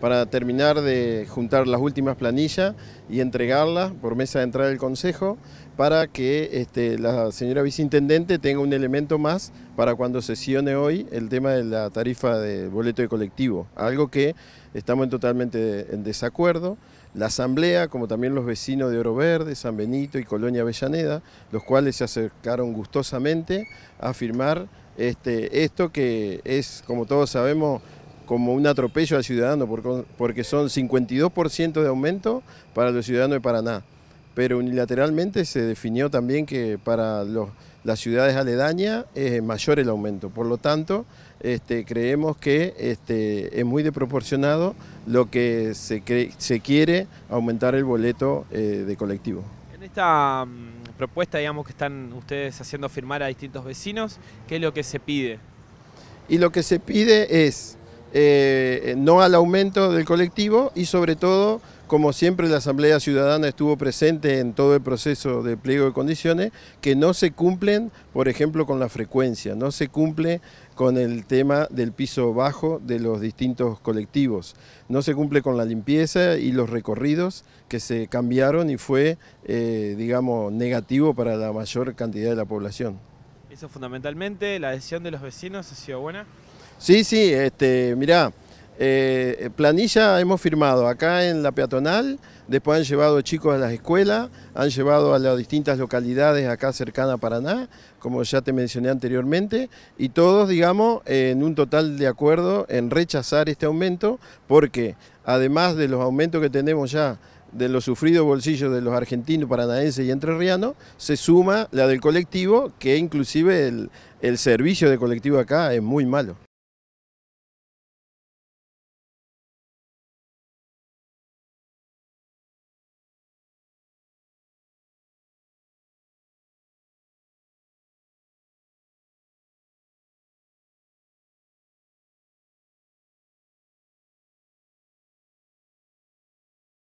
para terminar de juntar las últimas planillas y entregarlas por mesa de entrada del Consejo para que este, la señora viceintendente tenga un elemento más para cuando sesione hoy el tema de la tarifa de boleto de colectivo, algo que estamos totalmente en desacuerdo. La Asamblea, como también los vecinos de Oro Verde, San Benito y Colonia Avellaneda, los cuales se acercaron gustosamente a firmar este, esto que es, como todos sabemos, como un atropello al ciudadano, porque son 52% de aumento para los ciudadanos de Paraná. Pero unilateralmente se definió también que para las ciudades aledañas es mayor el aumento. Por lo tanto, este, creemos que este, es muy desproporcionado lo que se, se quiere aumentar el boleto eh, de colectivo. En esta mm, propuesta digamos, que están ustedes haciendo firmar a distintos vecinos, ¿qué es lo que se pide? Y lo que se pide es eh, no al aumento del colectivo y sobre todo, como siempre la Asamblea Ciudadana estuvo presente en todo el proceso de pliego de condiciones, que no se cumplen, por ejemplo, con la frecuencia, no se cumple con el tema del piso bajo de los distintos colectivos, no se cumple con la limpieza y los recorridos que se cambiaron y fue, eh, digamos, negativo para la mayor cantidad de la población. Eso fundamentalmente, la adhesión de los vecinos ha sido buena. Sí, sí, este, mirá, eh, planilla hemos firmado acá en la peatonal, después han llevado chicos a las escuelas, han llevado a las distintas localidades acá cercana a Paraná, como ya te mencioné anteriormente, y todos, digamos, en un total de acuerdo en rechazar este aumento, porque además de los aumentos que tenemos ya de los sufridos bolsillos de los argentinos, paranaenses y entrerrianos, se suma la del colectivo, que inclusive el, el servicio de colectivo acá es muy malo.